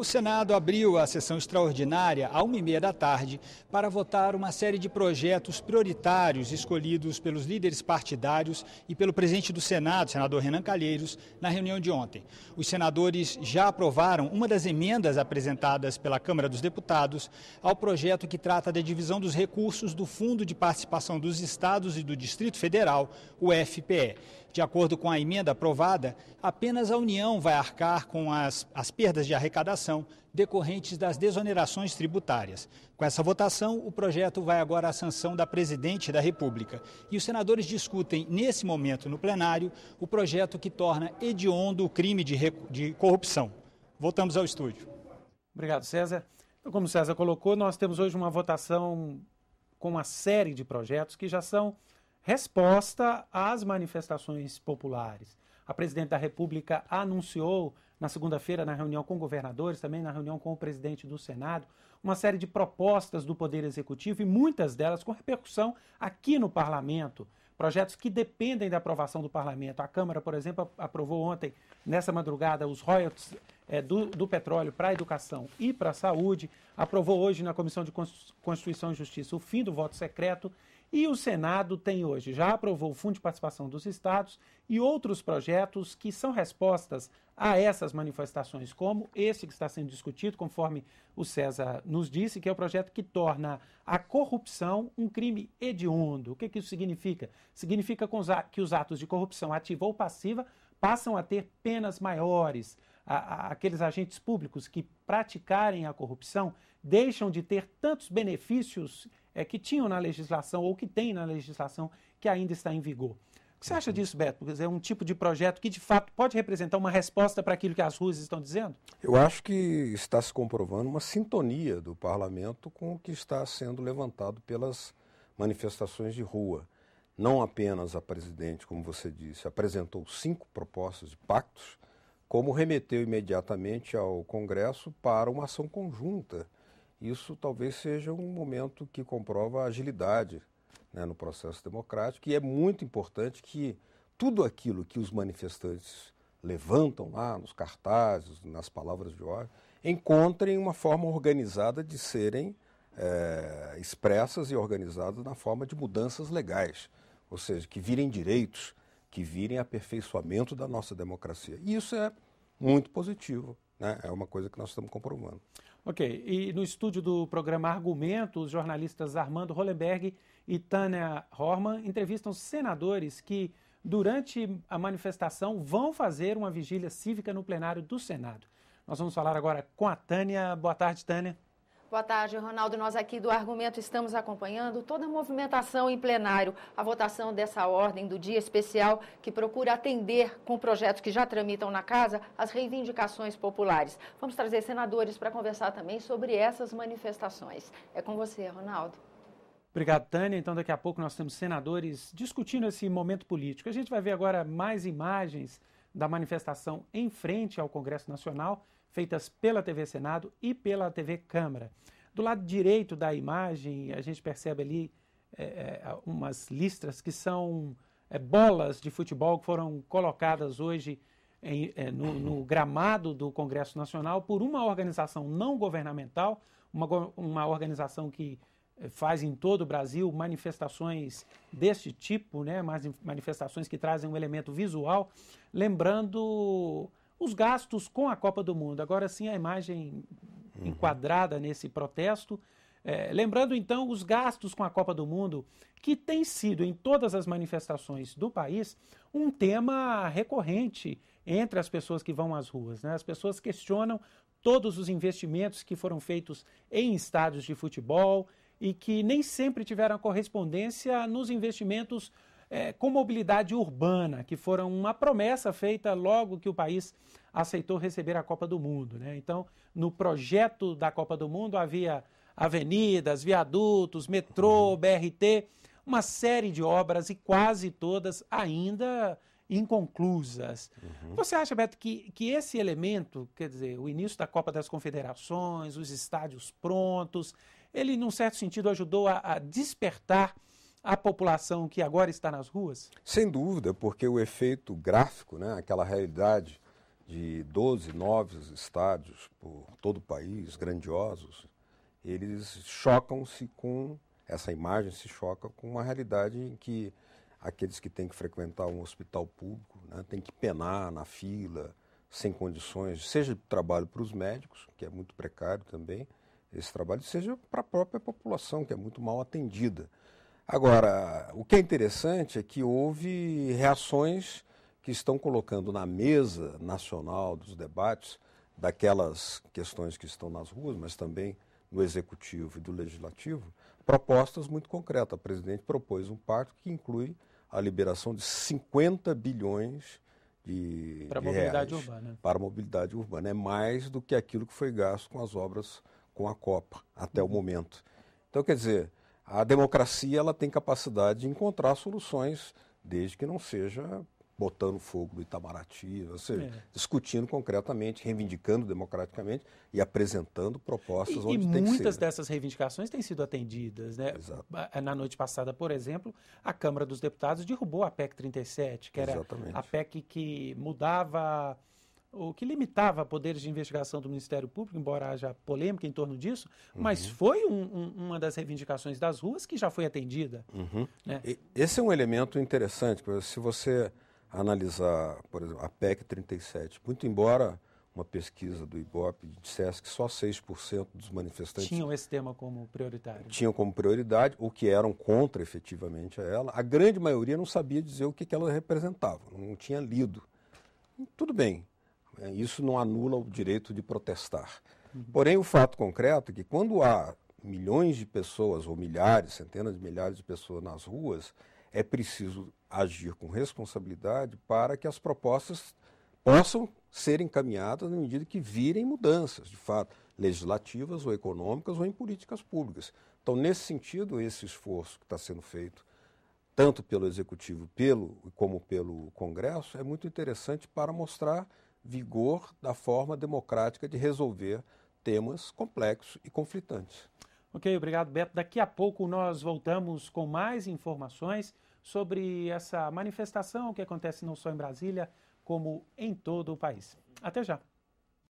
O Senado abriu a sessão extraordinária à uma e meia da tarde para votar uma série de projetos prioritários escolhidos pelos líderes partidários e pelo presidente do Senado, senador Renan Calheiros, na reunião de ontem. Os senadores já aprovaram uma das emendas apresentadas pela Câmara dos Deputados ao projeto que trata da divisão dos recursos do Fundo de Participação dos Estados e do Distrito Federal, o FPE. De acordo com a emenda aprovada, apenas a União vai arcar com as, as perdas de arrecadação arrecadação decorrentes das desonerações tributárias. Com essa votação, o projeto vai agora à sanção da presidente da República. E os senadores discutem, nesse momento, no plenário, o projeto que torna hediondo o crime de, de corrupção. Voltamos ao estúdio. Obrigado, César. Então, como o César colocou, nós temos hoje uma votação com uma série de projetos que já são resposta às manifestações populares. A presidente da República anunciou na segunda-feira, na reunião com governadores, também na reunião com o presidente do Senado, uma série de propostas do Poder Executivo e muitas delas com repercussão aqui no Parlamento. Projetos que dependem da aprovação do Parlamento. A Câmara, por exemplo, aprovou ontem, nessa madrugada, os royalties é, do, do petróleo para a educação e para a saúde. Aprovou hoje na Comissão de Constituição e Justiça o fim do voto secreto e o Senado tem hoje, já aprovou o Fundo de Participação dos Estados e outros projetos que são respostas a essas manifestações, como esse que está sendo discutido, conforme o César nos disse, que é o projeto que torna a corrupção um crime hediondo. O que, que isso significa? Significa que os atos de corrupção ativa ou passiva passam a ter penas maiores. aqueles agentes públicos que praticarem a corrupção deixam de ter tantos benefícios é, que tinham na legislação ou que tem na legislação que ainda está em vigor. O que você acha uhum. disso, Beto? É um tipo de projeto que, de fato, pode representar uma resposta para aquilo que as ruas estão dizendo? Eu acho que está se comprovando uma sintonia do parlamento com o que está sendo levantado pelas manifestações de rua. Não apenas a presidente, como você disse, apresentou cinco propostas de pactos, como remeteu imediatamente ao Congresso para uma ação conjunta isso talvez seja um momento que comprova a agilidade né, no processo democrático. E é muito importante que tudo aquilo que os manifestantes levantam lá nos cartazes, nas palavras de ordem, encontrem uma forma organizada de serem é, expressas e organizadas na forma de mudanças legais, ou seja, que virem direitos, que virem aperfeiçoamento da nossa democracia. E isso é muito positivo, né? é uma coisa que nós estamos comprovando. Ok, e no estúdio do programa Argumento, os jornalistas Armando Hollenberg e Tânia Horman entrevistam senadores que, durante a manifestação, vão fazer uma vigília cívica no plenário do Senado. Nós vamos falar agora com a Tânia. Boa tarde, Tânia. Boa tarde, Ronaldo. Nós aqui do Argumento estamos acompanhando toda a movimentação em plenário, a votação dessa ordem do dia especial que procura atender com projetos que já tramitam na casa as reivindicações populares. Vamos trazer senadores para conversar também sobre essas manifestações. É com você, Ronaldo. Obrigado, Tânia. Então, daqui a pouco nós temos senadores discutindo esse momento político. A gente vai ver agora mais imagens da manifestação em frente ao Congresso Nacional feitas pela TV Senado e pela TV Câmara. Do lado direito da imagem, a gente percebe ali é, é umas listras que são é, bolas de futebol que foram colocadas hoje em, é, no, no, gramado do Congresso Nacional por uma organização não governamental, uma, uma organização que é, faz em todo o Brasil manifestações deste tipo, né, manifestações que trazem um elemento visual, lembrando os gastos com a Copa do Mundo. Agora sim a imagem uhum. enquadrada nesse protesto. É, lembrando então os gastos com a Copa do Mundo, que tem sido em todas as manifestações do país um tema recorrente entre as pessoas que vão às ruas. Né? As pessoas questionam todos os investimentos que foram feitos em estádios de futebol e que nem sempre tiveram correspondência nos investimentos é, com mobilidade urbana, que foram uma promessa feita logo que o país aceitou receber a Copa do Mundo. Né? Então, no projeto da Copa do Mundo havia avenidas, viadutos, metrô, uhum. BRT, uma série de obras e quase todas ainda inconclusas. Uhum. Você acha, Beto, que, que esse elemento, quer dizer, o início da Copa das Confederações, os estádios prontos, ele, num certo sentido, ajudou a, a despertar a população que agora está nas ruas? Sem dúvida, porque o efeito gráfico, né, aquela realidade de 12 novos estádios por todo o país, grandiosos, eles chocam-se com, essa imagem se choca com uma realidade em que aqueles que têm que frequentar um hospital público né, têm que penar na fila, sem condições, seja de trabalho para os médicos, que é muito precário também, esse trabalho, seja para a própria população, que é muito mal atendida. Agora, o que é interessante é que houve reações que estão colocando na mesa nacional dos debates daquelas questões que estão nas ruas, mas também no executivo e do legislativo, propostas muito concretas. O presidente propôs um pacto que inclui a liberação de 50 bilhões de, para de mobilidade reais urbana. para a mobilidade urbana. É mais do que aquilo que foi gasto com as obras com a Copa até uhum. o momento. Então, quer dizer, a democracia ela tem capacidade de encontrar soluções, desde que não seja botando fogo no Itamaraty, ou seja, é. discutindo concretamente, reivindicando democraticamente e apresentando propostas e, onde e tem muitas ser, dessas reivindicações têm sido atendidas, né? Exato. Eh, na noite passada, por exemplo, a Câmara dos Deputados derrubou a PEC 37, que era Exatamente. a PEC que mudava o que limitava poderes de investigação do Ministério Público, embora haja polêmica em torno disso, uhum. mas foi um, um, uma das reivindicações das ruas que já foi atendida. Uhum. Né? Esse é um elemento interessante, se você analisar, por exemplo, a PEC 37, muito embora uma pesquisa do IBOP dissesse que só 6% dos manifestantes... Tinham esse tema como prioritário. Tinham como prioridade, ou que eram contra efetivamente a ela. A grande maioria não sabia dizer o que, que ela representava, não tinha lido. Tudo bem, é, isso não anula o direito de protestar. Porém, o fato concreto é que quando há milhões de pessoas, ou milhares, centenas de milhares de pessoas nas ruas, é preciso agir com responsabilidade para que as propostas possam ser encaminhadas na medida que virem mudanças, de fato, legislativas ou econômicas ou em políticas públicas. Então, nesse sentido, esse esforço que está sendo feito, tanto pelo Executivo pelo, como pelo Congresso, é muito interessante para mostrar vigor da forma democrática de resolver temas complexos e conflitantes. Ok, obrigado, Beto. Daqui a pouco nós voltamos com mais informações sobre essa manifestação que acontece não só em Brasília, como em todo o país. Até já!